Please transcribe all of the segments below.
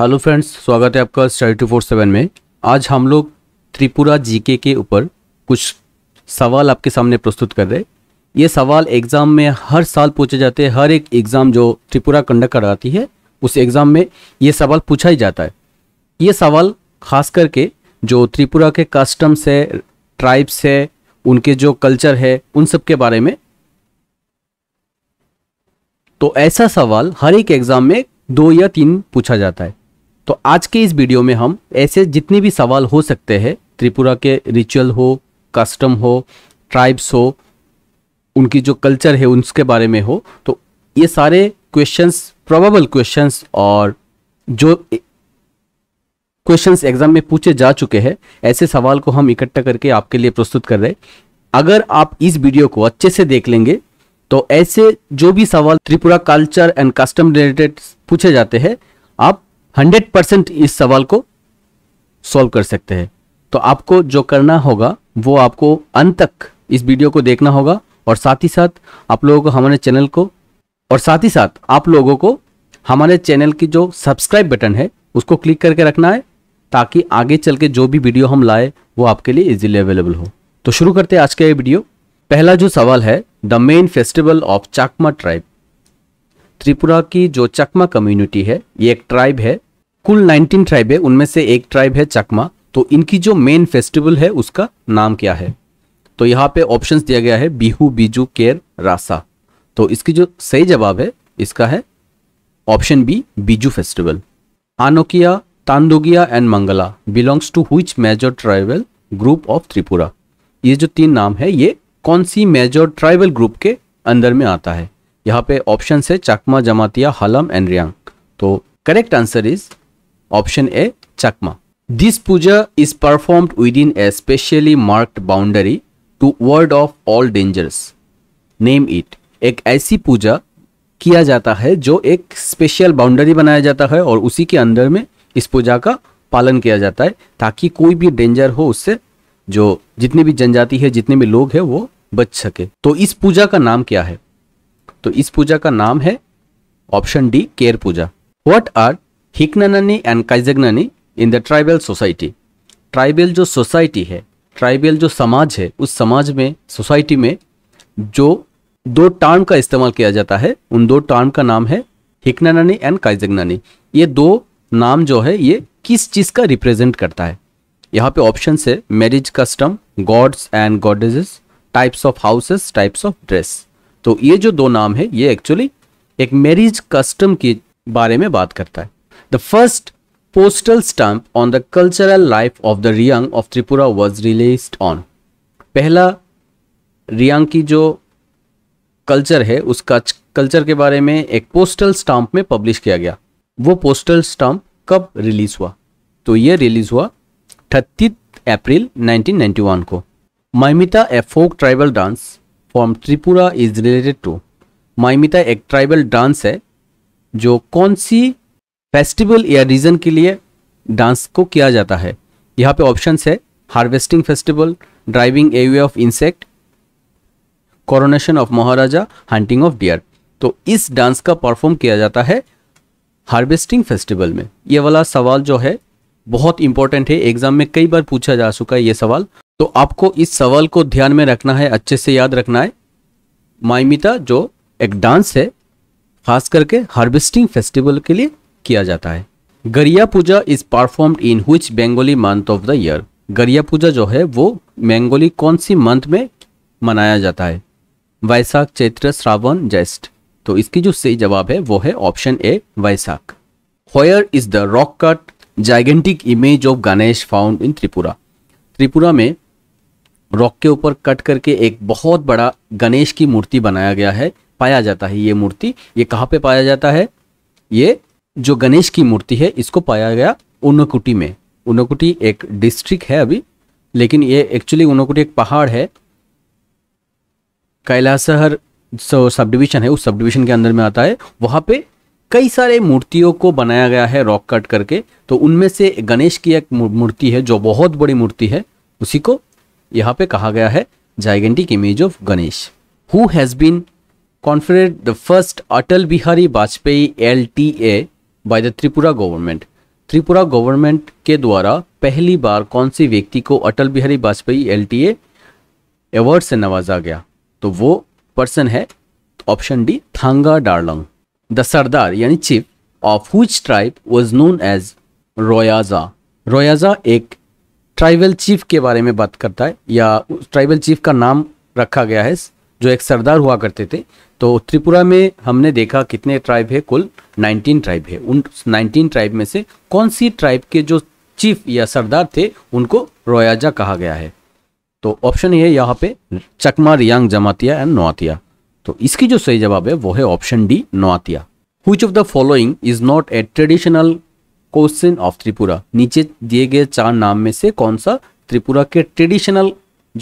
Hello friends स्वागत है आपका स्टडी टू फोर सेवन में आज हम लोग त्रिपुरा जीके के ऊपर कुछ सवाल आपके सामने प्रस्तुत कर रहे हैं ये सवाल एग्ज़ाम में हर साल पूछे जाते हैं हर एक एग्ज़ाम जो त्रिपुरा कंडक्ट कराती है उस एग्ज़ाम में ये सवाल पूछा ही जाता है ये सवाल खास करके जो त्रिपुरा के कस्टम्स है ट्राइब्स है उनके जो कल्चर है उन सब के बारे में तो ऐसा सवाल हर एक एग्ज़ाम में दो या तीन पूछा जाता है तो आज के इस वीडियो में हम ऐसे जितने भी सवाल हो सकते हैं त्रिपुरा के रिचुअल हो कस्टम हो ट्राइब्स हो उनकी जो कल्चर है उनके बारे में हो तो ये सारे क्वेश्चंस प्रोबेबल क्वेश्चंस और जो क्वेश्चंस एग्जाम में पूछे जा चुके हैं ऐसे सवाल को हम इकट्ठा करके आपके लिए प्रस्तुत कर रहे अगर आप इस वीडियो को अच्छे से देख लेंगे तो ऐसे जो भी सवाल Tripura culture and custom related पूछे जाते हैं आप हंड्रेड परसेंट इस सवाल को सॉल्व कर सकते हैं तो आपको जो करना होगा वो आपको अंत तक इस वीडियो को देखना होगा और साथ ही साथ आप लोगों को हमारे चैनल को और साथ ही साथ आप लोगों को हमारे चैनल की जो सब्सक्राइब बटन है उसको क्लिक करके रखना है ताकि आगे चल के जो भी वीडियो हम लाए वो आपके लिए इजीली अवेलेबल हो तो शुरू करते हैं आज का ये वीडियो पहला जो सवाल है the main festival of Chakma tribe Tripura की जो चकमा कम्युनिटी है ये एक ट्राइब है कुल 19 ट्राइब है उनमें से एक ट्राइब है चकमा तो इनकी जो मेन फेस्टिवल है उसका नाम क्या है तो यहाँ पे ऑप्शंस दिया गया है बिहू बीजू केर रासा तो इसकी जो सही जवाब है इसका है ऑप्शन बी बीजू फेस्टिवल आनोकिया तांदोगिया एंड मंगला belongs to which major tribal group of Tripura ये जो तीन नाम है ये कौन सी मेजर ट्राइबल ग्रुप के अंदर में आता है यहाँ पे ऑप्शन है चकमा जमातिया हलम एंड रियांग तो correct answer is Option A Chakma. This puja is performed within a specially marked boundary to ward off all dangers. Name it. एक ऐसी पूजा किया जाता है जो एक स्पेशल बाउंड्री बनाया जाता है और उसी के अंदर में इस पूजा का पालन किया जाता है ताकि कोई भी डेंजर हो उससे जो जितनी भी जनजाति है जितने भी लोग हैं वो बच सके तो इस पूजा का नाम क्या है तो इस पूजा का नाम है option D Ker Puja what are हिकनननी एंड काइजगननी in the tribal society tribal जो सोसाइटी है ट्राइबल जो समाज है उस समाज में सोसाइटी में जो दो टर्म का इस्तेमाल किया जाता है उन दो टर्म का नाम है हिकनानानी एंड काइजगनानी ये दो नाम जो है ये किस चीज़ का रिप्रेजेंट करता है यहाँ पे ऑप्शन है marriage custom gods and goddesses types of houses types of dress तो ये जो दो नाम है ये एक्चुअली एक मैरिज कस्टम के बारे में बात करता है The first postal stamp on the cultural life of the Riang of Tripura was released on. पहला रियांग की जो कल्चर है उसका कल्चर के बारे में एक पोस्टल स्टाम्प में पब्लिश किया गया वो पोस्टल स्टाम्प कब रिलीज हुआ तो ये रिलीज हुआ थर्टी अप्रैल 1991 को Mamita a folk tribal dance from Tripura is related to Mamita एक ट्राइबल डांस है जो कौन सी फेस्टिवल या रीजन के लिए डांस को किया जाता है यहाँ पे ऑप्शंस है harvesting festival driving away of insect coronation of Maharaja hunting of deer तो इस डांस का परफॉर्म किया जाता है हार्वेस्टिंग फेस्टिवल में ये वाला सवाल जो है बहुत इंपॉर्टेंट है एग्जाम में कई बार पूछा जा चुका है ये सवाल तो आपको इस सवाल को ध्यान में रखना है अच्छे से याद रखना है माइमिता जो एक डांस है खास करके हार्वेस्टिंग फेस्टिवल के लिए किया जाता है Garia Puja is perform in which Bengali month of the year Garia Puja जो है वो बेंगोली कौन सी मंथ में मनाया जाता है वैसाख चैत्र श्रावण ज्येष्ठ तो इसकी जो सही जवाब है वो है option A Baisakh where is the rock cut gigantic image of Ganesh found in Tripura Tripura में रॉक के ऊपर कट करके एक बहुत बड़ा गणेश की मूर्ति बनाया गया है पाया जाता है ये मूर्ति ये कहाँ पे पाया जाता है ये जो गणेश की मूर्ति है इसको पाया गया ऊनकुटी में ऊनकुटी एक डिस्ट्रिक्ट है अभी लेकिन ये एक्चुअली ऊनकुटी एक पहाड़ है कैलासहर जो सब डिविजन है उस सब डिविजन के अंदर में आता है वहाँ पे कई सारे मूर्तियों को बनाया गया है रॉक कट करके तो उनमें से गणेश की एक मूर्ति है जो बहुत बड़ी मूर्ति है उसी को यहाँ पे कहा गया है gigantic image of Ganesh who has been conferred the first Atal Bihari Vajpayee L T A by the Tripura government Tripura government के द्वारा पहली बार कौन सी व्यक्ति को Atal Bihari Vajpayee L T award से नवाजा गया तो वो पर्सन है option D Thanga Darlong the sardar यानी chief of which tribe was known as Royaja Royaja एक ट्राइबल चीफ के बारे में बात करता है या ट्राइबल चीफ का नाम रखा गया है जो एक सरदार हुआ करते थे तो त्रिपुरा में हमने देखा कितने ट्राइब है कुल 19 ट्राइब है उन 19 ट्राइब में से कौन सी ट्राइब के जो चीफ या सरदार थे उनको रोयाजा कहा गया है तो ऑप्शन है यहाँ पे चकमा रियांग जमातिया एंड नोआतिया तो इसकी जो सही जवाब है वो है option D Noatia which of the following is not a traditional question of Tripura नीचे दिए गए चार नाम में से कौन सा त्रिपुरा के ट्रेडिशनल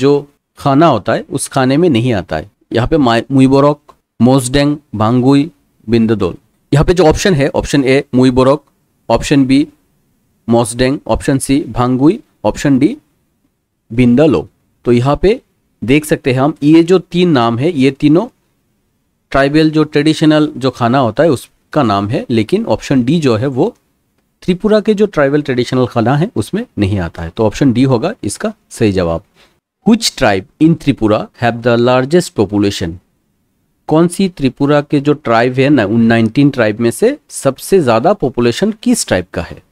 जो खाना होता है उस खाने में नहीं आता है यहाँ पे मुईबोरक मोजडेंग भांगुई बिंददोल यहाँ पे जो ऑप्शन है ऑप्शन ए मुईबोरक ऑप्शन बी मोजडेंग ऑप्शन सी भांगुई ऑप्शन डी बिंदलो तो यहाँ पे देख सकते हैं हम ये जो तीन नाम है ये तीनों ट्राइबल जो ट्रेडिशनल जो खाना होता है उसका नाम है लेकिन ऑप्शन डी जो है वो त्रिपुरा के जो ट्राइबल ट्रेडिशनल खाना है उसमें नहीं आता है तो ऑप्शन डी होगा इसका सही जवाब कुछ tribe in Tripura have the largest population कौन सी त्रिपुरा के जो ट्राइब है ना उन नाइनटीन ट्राइब में से सबसे ज़्यादा पॉपुलेशन किस ट्राइब का है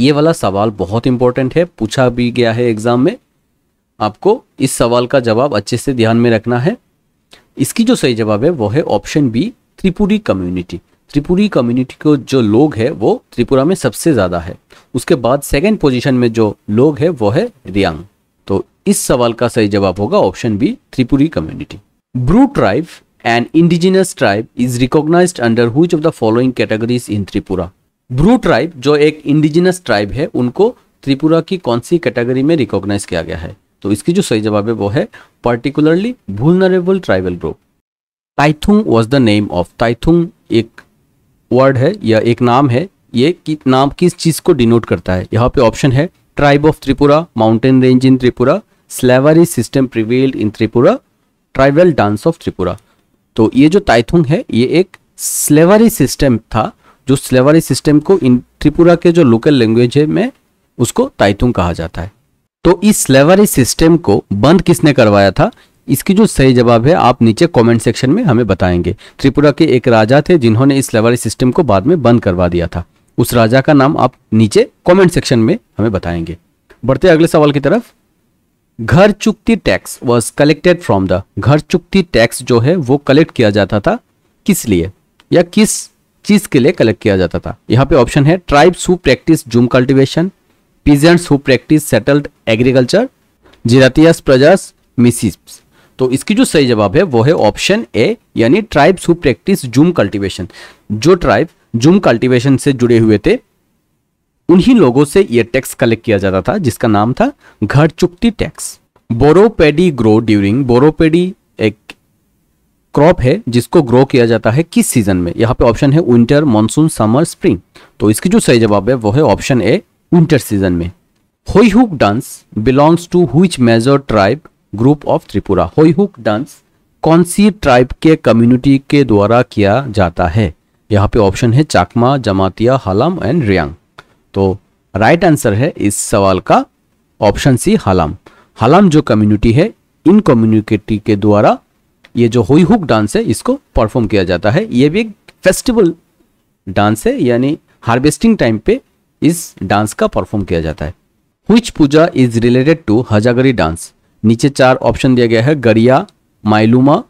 ये वाला सवाल बहुत इंपॉर्टेंट है पूछा भी गया है एग्ज़ाम में आपको इस सवाल का जवाब अच्छे से ध्यान में रखना है इसकी जो सही जवाब है वो है option B Tripuri community Tripuri community को जो लोग है वो त्रिपुरा में सबसे ज़्यादा है उसके बाद सेकेंड पोजिशन में जो लोग है वो है रियांग तो इस सवाल का सही जवाब होगा option B Tripuri community Bru tribe an indigenous tribe is recognized under which of the following categories in Tripura? Bru tribe जो एक इंडिजिनस ट्राइब है उनको त्रिपुरा की कौन सी कैटेगरी में रिकॉग्नाइज किया गया है तो इसकी जो सही जवाब है वो है particularly vulnerable tribal group Taithung was the name of Taithung एक वर्ड है या एक नाम है ये कि नाम किस चीज़ को डिनोट करता है यहाँ पे ऑप्शन है tribe of Tripura mountain range in Tripura slavery system prevailed in Tripura tribal dance of Tripura तो ये जो ताइथुंग है ये एक स्लेवरी सिस्टम था जो स्लेवरी सिस्टम को इन त्रिपुरा के जो लोकल लैंग्वेज है में उसको ताइथुंग कहा जाता है तो इस स्लेवरी सिस्टम को बंद किसने करवाया था इसकी जो सही जवाब है आप नीचे कमेंट सेक्शन में हमें बताएंगे त्रिपुरा के एक राजा थे जिन्होंने इस स्लेवरी सिस्टम को बाद में बंद करवा दिया था उस राजा का नाम आप नीचे कमेंट सेक्शन में हमें बताएंगे बढ़ते अगले सवाल की तरफ Ghar Chukti tax was collected from the Ghar Chukti tax जो है वो कलेक्ट किया जाता था किस लिए या किस चीज के लिए कलेक्ट किया जाता था यहाँ पे ऑप्शन है tribes who practise jhum cultivation peasants who practise settled agriculture जिरातियास प्रजास मिसिप्स तो इसकी जो सही जवाब है वो है ऑप्शन ए यानी tribes who practise jhum cultivation जो ट्राइब जूम कल्टिवेशन से जुड़े हुए थे उन्हीं लोगों से यह टैक्स कलेक्ट किया जाता था जिसका नाम था घर चुक्ति टैक्स बोरोपेडी ग्रो ड्यूरिंग बोरोपेडी एक क्रॉप है जिसको ग्रो किया जाता है किस सीजन में यहाँ पे ऑप्शन है विंटर मानसून समर स्प्रिंग तो इसकी जो सही जवाब है वो है ऑप्शन ए विंटर सीजन में होईहुक dance belongs to which major tribe group of Tripura होईहुक डांस कौन सी ट्राइब के कम्युनिटी के द्वारा किया जाता है यहाँ पे ऑप्शन है चाकमा जमातिया हलम एंड रियांग तो राइट आंसर है इस सवाल का ऑप्शन सी हलम हलम जो कम्युनिटी है इन कम्युनिटी के द्वारा ये जो हुई हुक डांस है इसको परफॉर्म किया जाता है ये भी एक फेस्टिवल डांस है यानी हार्वेस्टिंग टाइम पे इस डांस का परफॉर्म किया जाता है which puja is related to Hojagiri dance नीचे चार ऑप्शन दिया गया है गरिया माइलुमा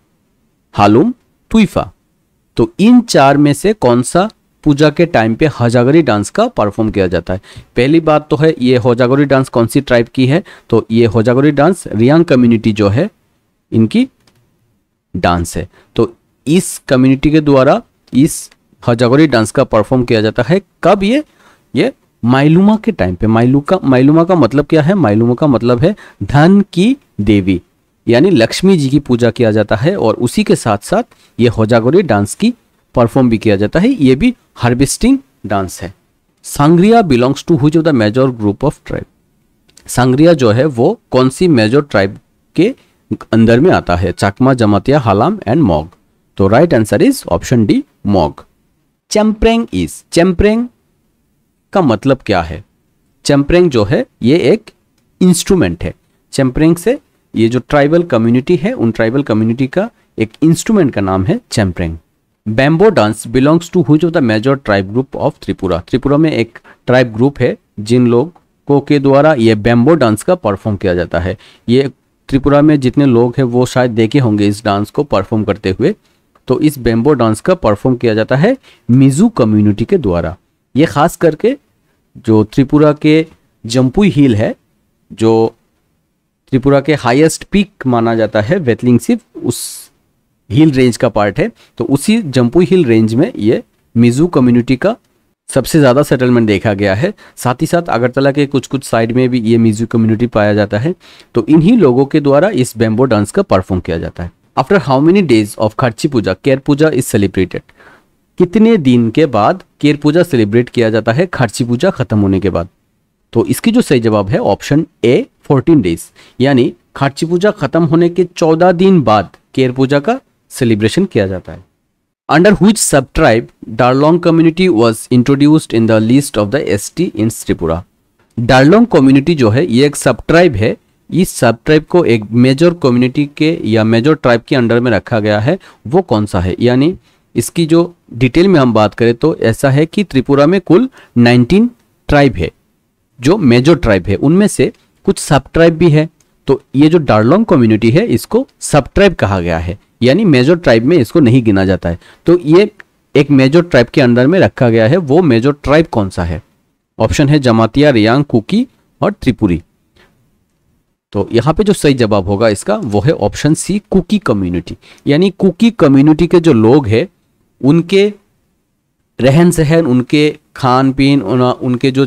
हालुम तुफा तो इन चार में से कौन सा पूजा के टाइम पे हजागरी डांस का परफॉर्म किया जाता है पहली बात तो है ये होजागोरी डांस कौन सी ट्राइब की है तो ये होजागोरी डांस रियांग कम्युनिटी जो है इनकी डांस है तो इस कम्युनिटी के द्वारा इस हजागोरी डांस का परफॉर्म किया जाता है कब ये ये माइलुमा के टाइम पे माइलू का माइलुमा का मतलब क्या है माइलुमा का मतलब है धन की देवी यानी लक्ष्मी जी की पूजा किया जाता है और उसी के साथ साथ ये होजागोरी डांस की परफॉर्म भी किया जाता है ये भी हार्वेस्टिंग डांस है सांग्रिया belongs to whose of the major group of tribe सांग्रिया जो है वो कौन सी मेजर ट्राइब के अंदर में आता है चाकमा जमातिया हालाम एंड मॉग तो right answer is option D Mog चैम्परेंग इज चैम्परेंग का मतलब क्या है चैम्परेंग जो है ये एक इंस्ट्रूमेंट है चैम्परेंग से ये जो ट्राइबल कम्युनिटी है उन ट्राइबल कम्युनिटी का एक इंस्ट्रूमेंट का नाम है चैम्परेंग bamboo dance belongs to whose of the major tribe group of Tripura Tripura में एक ट्राइब ग्रुप है जिन लोग को के द्वारा ये बैम्बो डांस का परफॉर्म किया जाता है ये त्रिपुरा में जितने लोग हैं वो शायद देखे होंगे इस डांस को परफॉर्म करते हुए तो इस बैम्बो डांस का परफॉर्म किया जाता है मिजू कम्युनिटी के द्वारा ये खास करके जो त्रिपुरा के जम्पुई हिल है जो त्रिपुरा के हाईएस्ट पीक माना जाता है वेतलिंग सिर्फ उस हिल रेंज का पार्ट है तो उसी जम्पुई हिल रेंज में ये मिजू कम्युनिटी का सबसे ज़्यादा सेटलमेंट देखा गया है साथ ही साथ अगरतला के कुछ कुछ साइड में भी ये मिजू कम्युनिटी पाया जाता है तो इन्हीं लोगों के द्वारा इस बेम्बो डांस का परफॉर्म किया जाता है after how many days of Kharchi Puja Ker Puja is celebrated कितने दिन के बाद केयर पूजा सेलिब्रेट किया जाता है खर्ची पूजा खत्म होने के बाद तो इसकी जो सही जवाब है ऑप्शन ए फोर्टीन डेज यानी खर्ची पूजा खत्म होने के चौदह दिन बाद केर पूजा का सेलिब्रेशन किया जाता है under which sub tribe Darlong community was introduced in the list of the S T in Tripura Darlong community जो है ये एक सब ट्राइब है इस सब ट्राइब को एक मेजर कम्युनिटी के या मेजर ट्राइब के अंडर में रखा गया है वो कौन सा है यानी इसकी जो डिटेल में हम बात करें तो ऐसा है कि त्रिपुरा में कुल 19 ट्राइब है जो मेजर ट्राइब है उनमें से कुछ सब ट्राइब भी है तो ये जो डार्लोंग कम्युनिटी है इसको सब ट्राइब कहा गया है यानी मेजो ट्राइब में इसको नहीं गिना जाता है तो ये एक मेजो ट्राइब के अंडर में रखा गया है वो मेजो ट्राइब कौन सा है ऑप्शन है जमातिया रियांग कुकी और त्रिपुरी तो यहाँ पे जो सही जवाब होगा इसका वो है ऑप्शन सी कुकी कम्युनिटी यानी कुकी कम्युनिटी के जो लोग हैं उनके रहन सहन उनके खान पीन उनके जो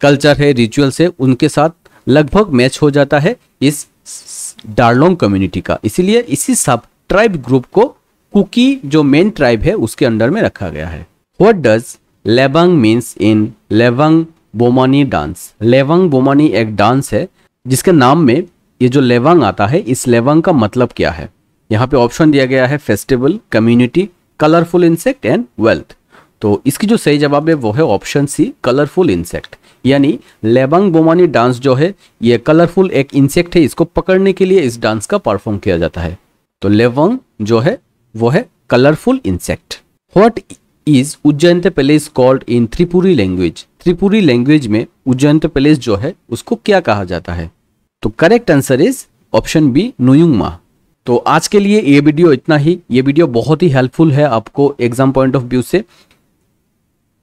कल्चर है रिचुअल्स है उनके साथ लगभग मैच हो जाता है इस डार्लोंग कम्युनिटी का इसीलिए इसी सब ट्राइब ग्रुप को कुकी जो मेन ट्राइब है उसके अंडर में रखा गया है what does Lebang means in Lebang Boomani dance Lebang Boomani एक डांस है जिसके नाम में ये जो लेवंग आता है इस लेवंग का मतलब क्या है यहाँ पे ऑप्शन दिया गया है festival community colourful insect and wealth तो इसकी जो सही जवाब है वो है ऑप्शन सी कलरफुल इंसेक्ट यानी लेबंग बोमानी डांस जो है ये कलरफुल एक इंसेक्ट है इसको पकड़ने के लिए इस डांस का परफॉर्म किया जाता है तो लेवंग जो है वो है colourful insect what is Ujjain palace called in Tripuri language Tripuri language में उज्जैन पैलेस जो है उसको क्या कहा जाता है तो correct answer is option B Nuyungma तो आज के लिए ये वीडियो इतना ही ये वीडियो बहुत ही हेल्पफुल है आपको एग्जाम पॉइंट ऑफ व्यू से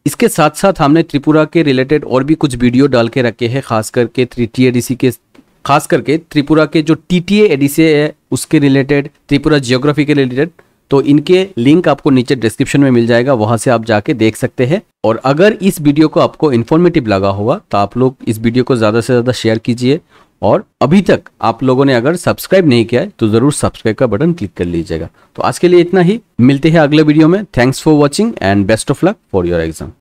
इसके साथ साथ हमने त्रिपुरा के रिलेटेड और भी कुछ वीडियो डाल के रखे हैं खास करके थ्री टी के खास करके त्रिपुरा के जो टी टी है उसके रिलेटेड त्रिपुरा जियोग्राफी के रिलेटेड तो इनके लिंक आपको नीचे डिस्क्रिप्शन में मिल जाएगा वहां से आप जाके देख सकते हैं और अगर इस वीडियो को आपको इन्फॉर्मेटिव लगा होगा तो आप लोग इस वीडियो को ज़्यादा से ज़्यादा शेयर कीजिए और अभी तक आप लोगों ने अगर सब्सक्राइब नहीं किया है तो ज़रूर सब्सक्राइब का बटन क्लिक कर लीजिएगा तो आज के लिए इतना ही मिलते हैं अगले वीडियो में thanks for watching and best of luck for your exam